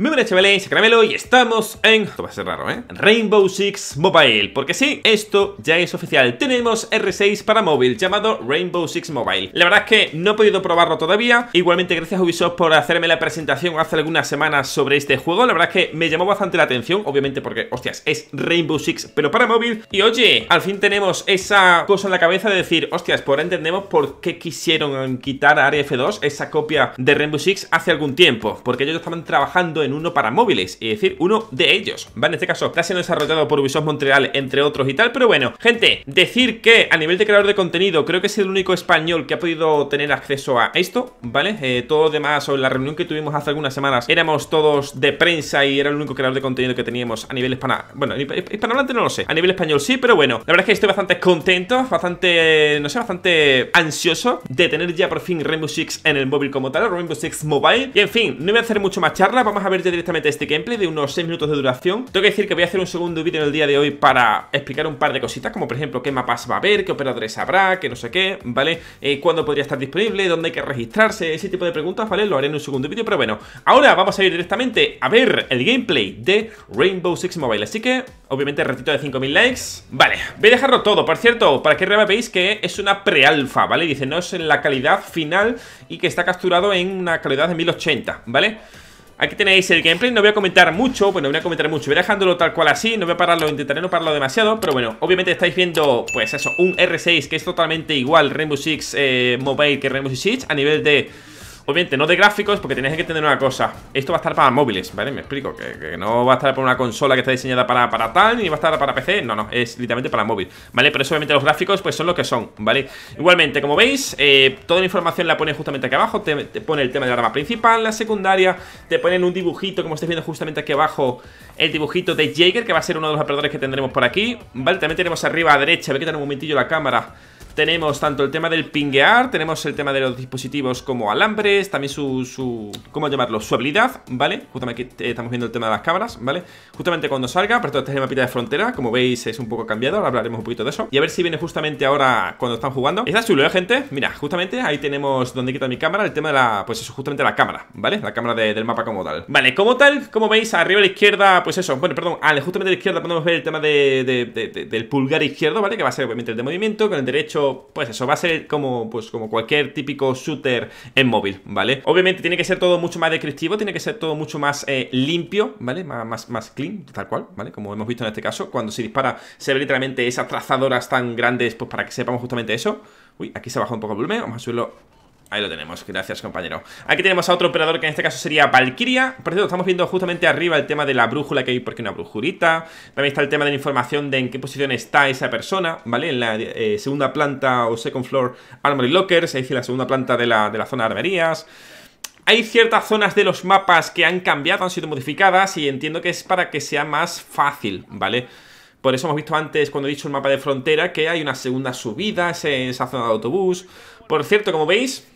Muy buenas chavales, Caramelo y estamos en... Esto va a ser raro, ¿eh? Rainbow Six Mobile Porque sí, esto ya es oficial Tenemos R6 para móvil llamado Rainbow Six Mobile La verdad es que no he podido probarlo todavía Igualmente gracias a Ubisoft por hacerme la presentación hace algunas semanas sobre este juego La verdad es que me llamó bastante la atención Obviamente porque, hostias, es Rainbow Six pero para móvil Y oye, al fin tenemos esa cosa en la cabeza de decir Hostias, por ahora entendemos por qué quisieron quitar a f 2 Esa copia de Rainbow Six hace algún tiempo Porque ellos estaban trabajando en uno para móviles, y decir, uno de ellos, ¿vale? En este caso casi siendo desarrollado por Ubisoft Montreal, entre otros y tal, pero bueno, gente, decir que a nivel de creador de contenido, creo que es el único español que ha podido tener acceso a esto, ¿vale? Eh, todo demás, o la reunión que tuvimos hace algunas semanas, éramos todos de prensa y era el único creador de contenido que teníamos a nivel hispana, bueno, hispanohablante no lo sé, a nivel español sí, pero bueno, la verdad es que estoy bastante contento, bastante, no sé, bastante ansioso de tener ya por fin Rainbow Six en el móvil como tal, Rainbow Six Mobile, y en fin, no voy a hacer mucho más charla, vamos a ver directamente este gameplay de unos 6 minutos de duración. Tengo que decir que voy a hacer un segundo vídeo en el día de hoy para explicar un par de cositas, como por ejemplo qué mapas va a haber, qué operadores habrá, qué no sé qué, ¿vale? Eh, cuándo podría estar disponible, dónde hay que registrarse, ese tipo de preguntas, ¿vale? Lo haré en un segundo vídeo, pero bueno. Ahora vamos a ir directamente a ver el gameplay de Rainbow Six Mobile. Así que, obviamente, ratito de 5000 likes. Vale, voy a dejarlo todo. Por cierto, para que veáis que es una pre-alfa, ¿vale? Dice, no es en la calidad final y que está capturado en una calidad de 1080, ¿vale? vale Aquí tenéis el gameplay, no voy a comentar mucho Bueno, voy a comentar mucho, voy dejándolo tal cual así No voy a pararlo, intentaré no pararlo demasiado Pero bueno, obviamente estáis viendo, pues eso, un R6 Que es totalmente igual Rainbow Six eh, Mobile que Rainbow Six A nivel de Obviamente, pues no de gráficos, porque tenéis que tener una cosa. Esto va a estar para móviles, ¿vale? Me explico. Que, no va a estar para una consola que está diseñada para, tal, ni va a estar para PC. No, no, es literalmente para móvil, ¿vale? Pero eso, obviamente, los gráficos, pues son lo que son, ¿vale? Igualmente, como veis, eh, toda la información la pone justamente aquí abajo. Te, pone el tema de la arma principal, la secundaria. Te ponen un dibujito, como estáis viendo justamente aquí abajo, el dibujito de Jager, que va a ser uno de los operadores que tendremos por aquí, ¿vale? También tenemos arriba a derecha, voy a quitar un momentillo la cámara. Tenemos tanto el tema del pinguear, tenemos el tema de los dispositivos como alambres, también su, su ¿cómo llamarlo? Su habilidad, ¿vale? Justamente aquí eh, estamos viendo el tema de las cámaras, ¿vale? Justamente cuando salga, pero este es el mapita de frontera, como veis es un poco cambiado, ahora hablaremos un poquito de eso. Y a ver si viene justamente ahora cuando están jugando. Está chulo, ¿eh, gente? Mira, justamente ahí tenemos donde quita mi cámara, el tema de la, pues eso, justamente la cámara, ¿vale? La cámara del mapa como tal. Vale, como tal, como veis, arriba a la izquierda, pues eso, bueno, perdón, ah, justamente a la izquierda podemos ver el tema de del pulgar izquierdo, ¿vale? Que va a ser obviamente el de movimiento, con el derecho pues eso, va a ser como, pues, como cualquier típico shooter en móvil, ¿vale? Obviamente tiene que ser todo mucho más descriptivo, tiene que ser todo mucho más eh, limpio, ¿vale? Más, más, más clean, tal cual, ¿vale? Como hemos visto en este caso, cuando se dispara se ve literalmente esas trazadoras tan grandes, pues para que sepamos justamente eso. Uy, aquí se ha bajado un poco el volumen, vamos a subirlo Ahí lo tenemos, gracias compañero Aquí tenemos a otro operador que en este caso sería Valkyria Por cierto, estamos viendo justamente arriba el tema de la brújula Que hay porque una brujurita También está el tema de la información de en qué posición está esa persona ¿Vale? En la eh, segunda planta o second floor Armory locker Se dice la segunda planta de la, de la zona de armerías hay ciertas zonas de los mapas que han cambiado, han sido modificadas y entiendo que es para que sea más fácil, ¿vale? Por eso hemos visto antes, cuando he dicho el mapa de frontera, que hay una segunda subida en esa zona de autobús. Por cierto, como veis,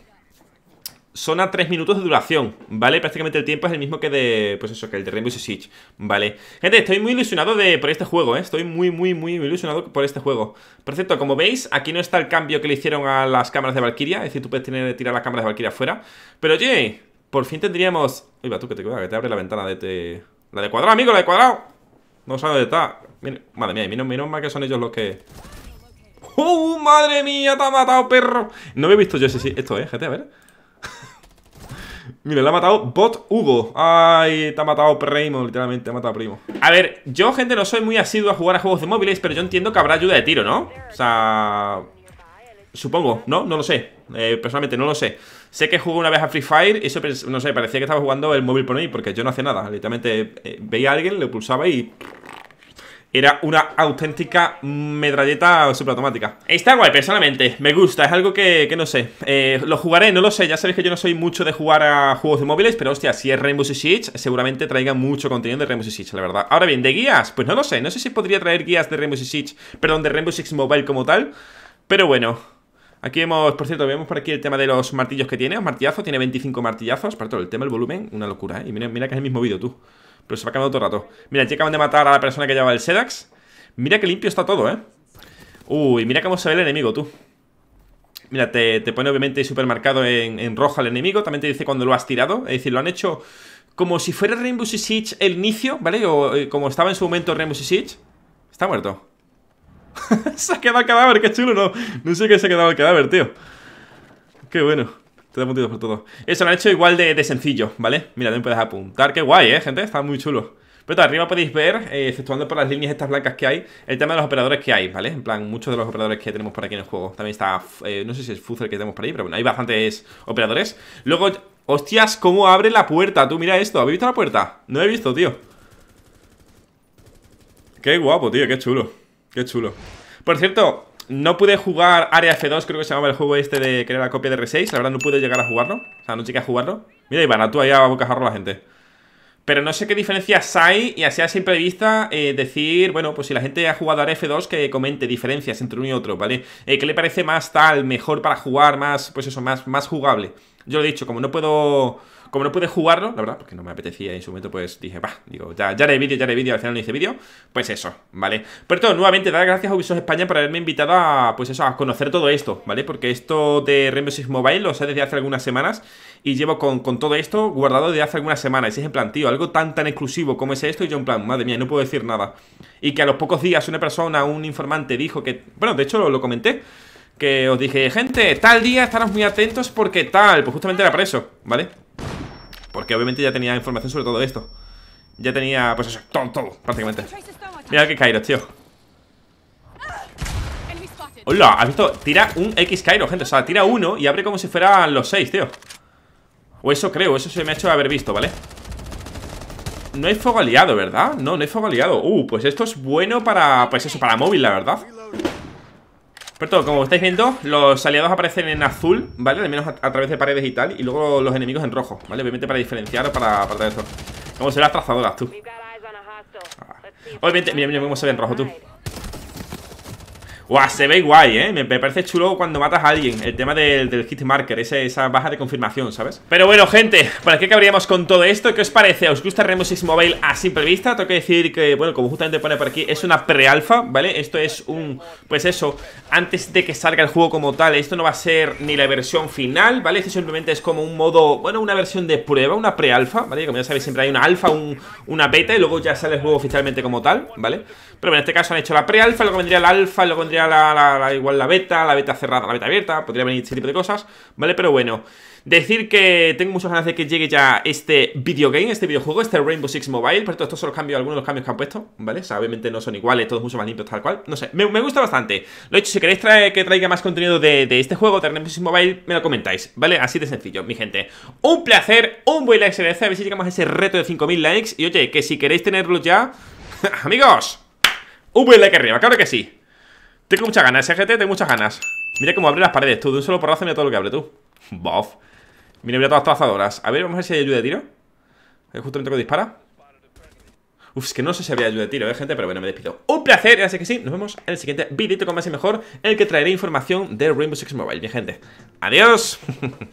son a 3 minutos de duración, ¿vale? Prácticamente el tiempo es el mismo que de, pues eso, que el de Rainbow Six ¿vale? Gente, estoy muy ilusionado de, por este juego, ¿eh? Estoy muy, muy, muy ilusionado por este juego. Por cierto, como veis, aquí no está el cambio que le hicieron a las cámaras de Valkyria, es decir, tú puedes tener, tirar las cámaras de Valkyria afuera. Pero, oye, por fin tendríamos... Uy, va, tú que te cuidas, que te abre la ventana de... Te... La de cuadrado, amigo, la de cuadrado. No sabe dónde está. madre mía, menos, menos mal que son ellos los que... ¡Uh, madre mía! ¡Te ha matado, perro! No me he visto yo si, esto, ¿eh, gente? A ver... Mira, le ha matado Bot Hugo. Ay, te ha matado Primo, literalmente, te ha matado Primo. A ver, yo, gente, no soy muy asiduo a jugar a juegos de móviles, pero yo entiendo que habrá ayuda de tiro, ¿no? O sea... Supongo, ¿no? No lo sé. Eh, personalmente, no lo sé. Sé que jugué una vez a Free Fire y eso, no sé, parecía que estaba jugando el móvil por mí, porque yo no hacía nada. Literalmente eh, veía a alguien, le pulsaba y era una auténtica medralleta superautomática. Está guay, personalmente. Me gusta, es algo que, no sé. Eh, lo jugaré, no lo sé. Ya sabéis que yo no soy mucho de jugar a juegos de móviles, pero hostia, si es Rainbow Six Siege, seguramente traiga mucho contenido de Rainbow Six Siege, la verdad. Ahora bien, de guías, pues no lo sé. No sé si podría traer guías de Rainbow Six Siege, perdón, de Rainbow Six Mobile como tal. Pero bueno, Aquí hemos, por cierto, vemos por aquí el tema de los martillos que tiene, un martillazo, tiene 25 martillazos, para todo el tema, del volumen, una locura, ¿eh? Y mira, mira que es el mismo vídeo, tú. Pero se va quedando todo el rato Mira, ya acaban de matar a la persona que llevaba el Sedax Mira qué limpio está todo, ¿eh? Uy, mira cómo se ve el enemigo, tú Mira, te, pone obviamente supermercado en, en rojo al enemigo También te dice cuando lo has tirado Es decir, lo han hecho como si fuera Rainbow Six Siege el inicio, ¿vale? O eh, como estaba en su momento Rainbow Six Siege Está muerto Se ha quedado el cadáver, qué chulo, ¿no? No sé qué se ha quedado el cadáver, tío Qué bueno te por todo. Eso lo han hecho igual de, sencillo, ¿vale? Mira, también puedes apuntar. Qué guay, ¿eh, gente? Está muy chulo. Pero arriba podéis ver, Efectuando eh, por las líneas estas blancas que hay, el tema de los operadores que hay, ¿vale? En plan, muchos de los operadores que tenemos por aquí en el juego. También está, eh, no sé si es Fuzzer que tenemos por ahí, pero bueno, hay bastantes operadores. Luego, hostias, cómo abre la puerta. Tú mira esto, ¿habéis visto la puerta? No he visto, tío. Qué guapo, tío, qué chulo. Qué chulo. Por cierto, no pude jugar Área F2, creo que se llamaba el juego este de que la copia de R6. La verdad no pude llegar a jugarlo. O sea, no llegué a jugarlo. Mira, a tú allá a bocajarro la gente. Pero no sé qué diferencias hay y así a simple vista eh, decir, bueno, pues si la gente ha jugado a F2 que comente diferencias entre uno y otro, ¿vale? Eh, ¿Qué le parece más tal, mejor para jugar, más, pues eso, más, más jugable? Yo lo he dicho, como no puedo como no pude jugarlo, la verdad, porque no me apetecía en su momento, pues dije, va, digo, ya, ya haré vídeo, ya haré vídeo, al final no hice vídeo, pues eso, ¿vale? Pero todo, nuevamente, dar gracias a Ubisoft España por haberme invitado a, pues eso, a conocer todo esto, ¿vale? Porque esto de Rainbow Mobile lo sé desde hace algunas semanas y llevo con, todo esto guardado desde hace algunas semanas. Y es en plan, tío, algo tan, tan exclusivo como es esto y yo en plan, madre mía, no puedo decir nada. Y que a los pocos días una persona, un informante dijo que, bueno, de hecho lo, comenté, que os dije, gente, tal día estaros muy atentos porque tal, pues justamente era para eso, ¿vale? Porque obviamente ya tenía información sobre todo esto. Ya tenía, pues eso, todo, prácticamente. Mira que Kairos, tío. Hola, ¿has visto? Tira un X Kairos, gente. O sea, tira uno y abre como si fueran los seis, tío. O eso creo, eso se me ha hecho haber visto, ¿vale? No hay fuego aliado, ¿verdad? No, no hay fuego aliado. Uh, pues esto es bueno para, pues eso, para móvil, la verdad. Pero como estáis viendo, los aliados aparecen en azul, ¿vale? Al menos a, través de paredes y tal Y luego los enemigos en rojo, ¿vale? Obviamente para diferenciar o para apartar eso Como se las trazadoras, tú ah. Obviamente, mira, mira cómo se ve en rojo, tú Guau, se ve guay, ¿eh? Me parece chulo cuando matas a alguien El tema del, del hit marker, esa baja de confirmación, ¿sabes? Pero bueno, gente, ¿para qué cabríamos con todo esto? ¿Qué os parece? ¿Os gusta Rainbow Six Mobile a simple vista? Tengo que decir que, bueno, como justamente pone por aquí Es una pre-alfa, ¿vale? Esto es un, pues eso Antes de que salga el juego como tal Esto no va a ser ni la versión final, ¿vale? Esto simplemente es como un modo, bueno, una versión de prueba Una pre-alfa, ¿vale? Como ya sabéis, siempre hay una alfa, una beta Y luego ya sale el juego oficialmente como tal, ¿vale? Pero en este caso han hecho la pre-alfa Luego vendría la alfa, luego vendría la, igual la beta, la beta cerrada, la beta abierta, podría venir ese tipo de cosas, ¿vale? Pero bueno, decir que tengo muchas ganas de que llegue ya este videogame, este videojuego, este Rainbow Six Mobile, pero estos son los cambios, algunos de los cambios que han puesto, ¿vale? O sea, obviamente no son iguales, todos mucho más limpios, tal cual, no sé, me, gusta bastante. Lo he hecho, si queréis que traiga más contenido de, este juego, de Rainbow Six Mobile, me lo comentáis, ¿vale? Así de sencillo, mi gente. Un placer, un buen like, a ver si llegamos a ese reto de 5000 likes, y oye, que si queréis tenerlo ya... Amigos, un buen like arriba, claro que sí. Tengo muchas ganas, SGT, tengo muchas ganas Mira cómo abre las paredes, tú, de un solo porrazo mira todo lo que abre, tú Bof Mira, mira todas las trazadoras A ver, vamos a ver si hay ayuda de tiro ¿Es justamente que dispara Uf, es que no sé si había ayuda de tiro, eh, gente, pero bueno, me despido Un placer, así que sí, nos vemos en el siguiente videito con más y mejor En el que traeré información de Rainbow Six Mobile, bien, gente Adiós